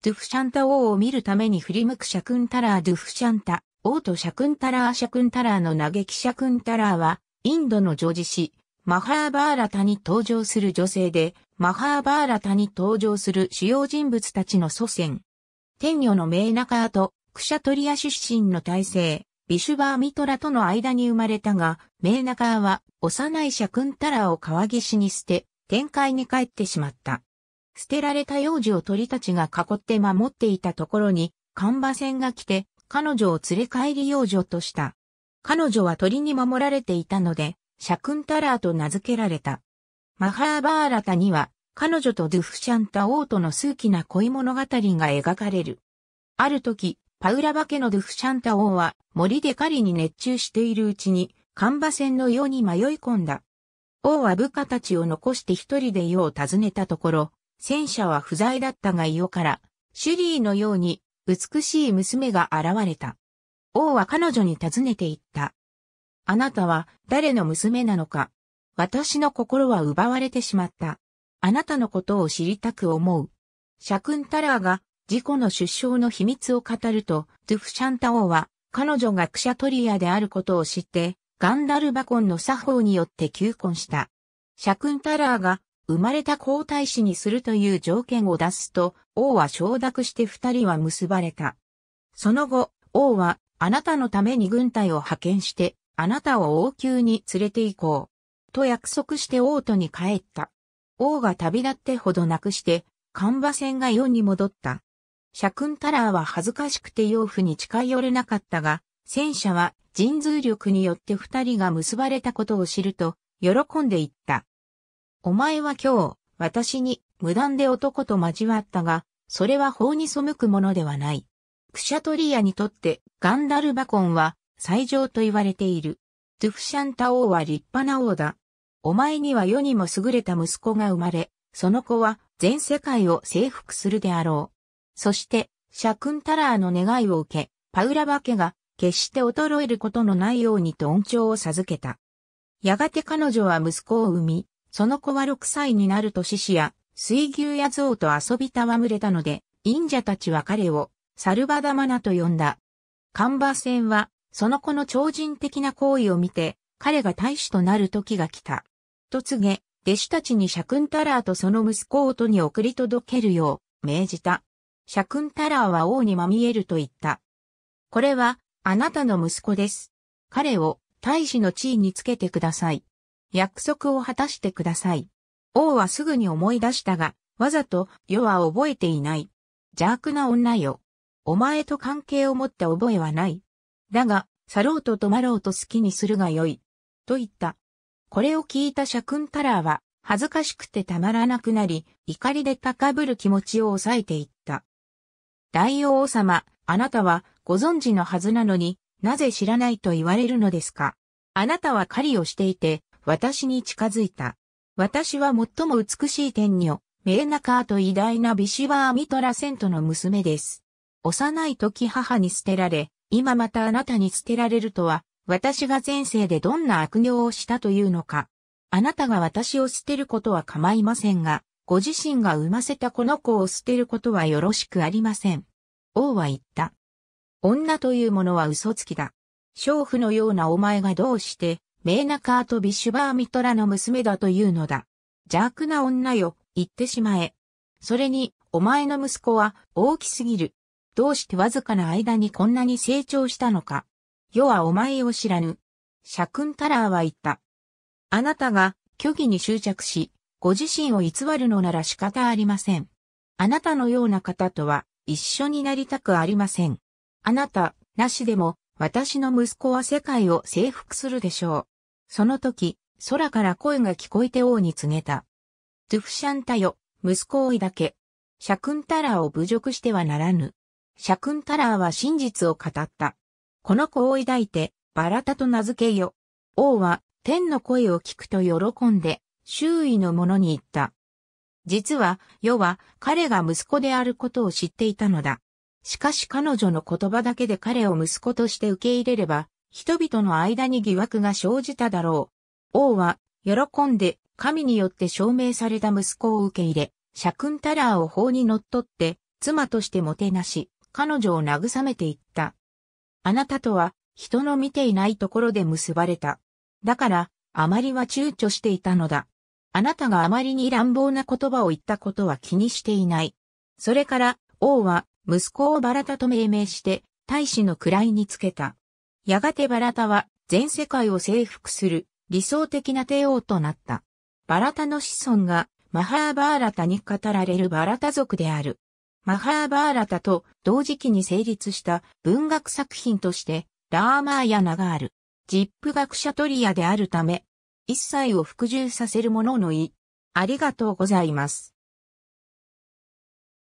ドゥフシャンタ王を見るために振り向くシャクンタラードゥフシャンタ、王とシャクンタラーシャクンタラーの嘆きシャクンタラーは、インドの女児誌、マハーバーラタに登場する女性で、マハーバーラタに登場する主要人物たちの祖先。天女のメーナカーと、クシャトリア出身の体制、ビシュバーミトラとの間に生まれたが、メーナカーは幼いシャクンタラーを川岸に捨て、天界に帰ってしまった。捨てられた幼児を鳥たちが囲って守っていたところに、看馬船が来て、彼女を連れ帰り幼女とした。彼女は鳥に守られていたので、シャクンタラーと名付けられた。マハーバーラタには、彼女とドゥフシャンタ王との数奇な恋物語が描かれる。ある時、パウラバケのドゥフシャンタ王は森で狩りに熱中しているうちに、カンバ船の世に迷い込んだ。王は部下たちを残して一人で世を訪ねたところ、戦車は不在だったがよから、シュリーのように美しい娘が現れた。王は彼女に尋ねていった。あなたは誰の娘なのか。私の心は奪われてしまった。あなたのことを知りたく思う。シャクンタラーが自己の出生の秘密を語ると、ドゥフシャンタ王は彼女がクシャトリアであることを知って、ガンダルバコンの作法によって求婚した。シャクンタラーが生まれた皇太子にするという条件を出すと、王は承諾して二人は結ばれた。その後、王は、あなたのために軍隊を派遣して、あなたを王宮に連れて行こう。と約束して王都に帰った。王が旅立ってほどなくして、ン馬船が世に戻った。シャクンタラーは恥ずかしくて養父に近寄れなかったが、戦車は神通力によって二人が結ばれたことを知ると、喜んでいった。お前は今日、私に無断で男と交わったが、それは法に背くものではない。クシャトリアにとってガンダルバコンは最上と言われている。トゥフシャンタ王は立派な王だ。お前には世にも優れた息子が生まれ、その子は全世界を征服するであろう。そして、シャクンタラーの願いを受け、パウラバ家が決して衰えることのないようにと恩寵を授けた。やがて彼女は息子を産み、その子は6歳になると獅子や水牛や象と遊び戯れたので、忍者たちは彼をサルバダマナと呼んだ。カンバ戦は、その子の超人的な行為を見て、彼が大使となる時が来た。と告げ、弟子たちにシャクンタラーとその息子を音に送り届けるよう命じた。シャクンタラーは王にまみえると言った。これは、あなたの息子です。彼を大使の地位につけてください。約束を果たしてください。王はすぐに思い出したが、わざと、世は覚えていない。邪悪な女よ。お前と関係を持って覚えはない。だが、去ろうと止まろうと好きにするがよい。と言った。これを聞いたシャクンタラーは、恥ずかしくてたまらなくなり、怒りで高ぶる気持ちを抑えていった。大王様、あなたはご存知のはずなのになぜ知らないと言われるのですかあなたは狩りをしていて、私に近づいた。私は最も美しい天女、メーナカーと偉大なビシュワーミトラセントの娘です。幼い時母に捨てられ、今またあなたに捨てられるとは、私が前世でどんな悪行をしたというのか。あなたが私を捨てることは構いませんが、ご自身が産ませたこの子を捨てることはよろしくありません。王は言った。女というものは嘘つきだ。娼婦のようなお前がどうしてメーナカート・ビシュバー・ミトラの娘だというのだ。邪悪な女よ、言ってしまえ。それに、お前の息子は大きすぎる。どうしてわずかな間にこんなに成長したのか。世はお前を知らぬ。シャクンタラーは言った。あなたが虚偽に執着し、ご自身を偽るのなら仕方ありません。あなたのような方とは一緒になりたくありません。あなた、なしでも私の息子は世界を征服するでしょう。その時、空から声が聞こえて王に告げた。トゥフシャンタよ、息子を抱け。シャクンタラーを侮辱してはならぬ。シャクンタラーは真実を語った。この子を抱いて、バラタと名付けよ。王は、天の声を聞くと喜んで、周囲の者に言った。実は、世は彼が息子であることを知っていたのだ。しかし彼女の言葉だけで彼を息子として受け入れれば、人々の間に疑惑が生じただろう。王は、喜んで、神によって証明された息子を受け入れ、シャクンタラーを法に則っって、妻としてもてなし、彼女を慰めていった。あなたとは、人の見ていないところで結ばれた。だから、あまりは躊躇していたのだ。あなたがあまりに乱暴な言葉を言ったことは気にしていない。それから、王は、息子をバラタと命名して、大使の位につけた。やがてバラタは全世界を征服する理想的な帝王となった。バラタの子孫がマハーバーラタに語られるバラタ族である。マハーバーラタと同時期に成立した文学作品としてラーマーヤナがある。ジップ学者トリアであるため、一切を服従させる者の意。ありがとうございます。